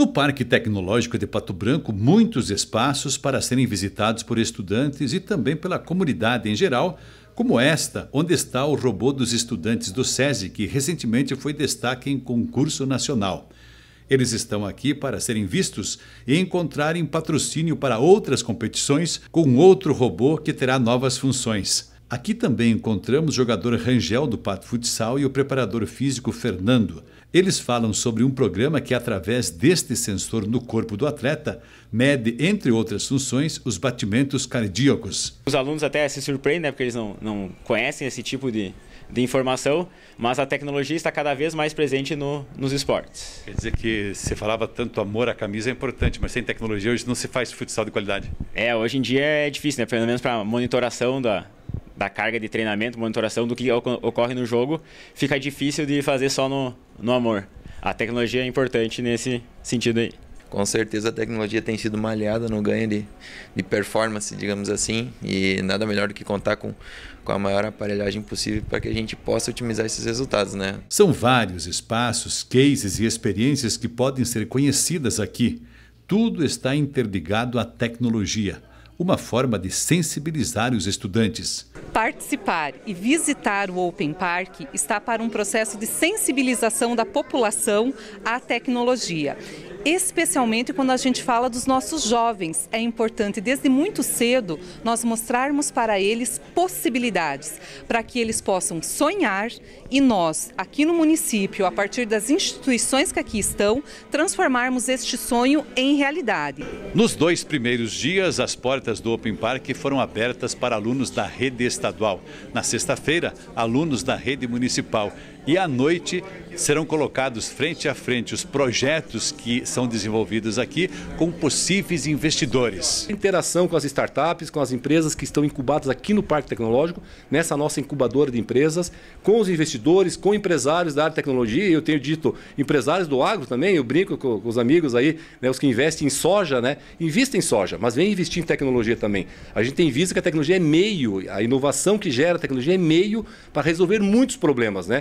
No Parque Tecnológico de Pato Branco, muitos espaços para serem visitados por estudantes e também pela comunidade em geral, como esta, onde está o robô dos estudantes do SESI, que recentemente foi destaque em concurso nacional. Eles estão aqui para serem vistos e encontrarem patrocínio para outras competições com outro robô que terá novas funções. Aqui também encontramos o jogador Rangel do Pato Futsal e o preparador físico Fernando. Eles falam sobre um programa que, através deste sensor no corpo do atleta, mede, entre outras funções, os batimentos cardíacos. Os alunos até se surpreendem, né, porque eles não, não conhecem esse tipo de, de informação, mas a tecnologia está cada vez mais presente no, nos esportes. Quer dizer que você falava tanto amor à camisa é importante, mas sem tecnologia hoje não se faz futsal de qualidade. É, hoje em dia é difícil, né, pelo menos para monitoração da, da carga de treinamento, monitoração do que ocorre no jogo, fica difícil de fazer só no, no amor. A tecnologia é importante nesse sentido aí. Com certeza a tecnologia tem sido malhada no ganho de, de performance, digamos assim, e nada melhor do que contar com, com a maior aparelhagem possível para que a gente possa otimizar esses resultados, né? São vários espaços, cases e experiências que podem ser conhecidas aqui. Tudo está interligado à tecnologia, uma forma de sensibilizar os estudantes. Participar e visitar o Open Park está para um processo de sensibilização da população à tecnologia especialmente quando a gente fala dos nossos jovens. É importante, desde muito cedo, nós mostrarmos para eles possibilidades, para que eles possam sonhar e nós, aqui no município, a partir das instituições que aqui estão, transformarmos este sonho em realidade. Nos dois primeiros dias, as portas do Open Park foram abertas para alunos da rede estadual. Na sexta-feira, alunos da rede municipal. E à noite serão colocados frente a frente os projetos que são desenvolvidos aqui com possíveis investidores. Interação com as startups, com as empresas que estão incubadas aqui no Parque Tecnológico, nessa nossa incubadora de empresas, com os investidores, com empresários da área de tecnologia, eu tenho dito empresários do agro também, eu brinco com, os amigos aí, né, os que investem em soja, né, investem em soja, mas vem investir em tecnologia também. A gente tem visto que a tecnologia é meio, a inovação que gera a tecnologia é meio para resolver muitos problemas, né?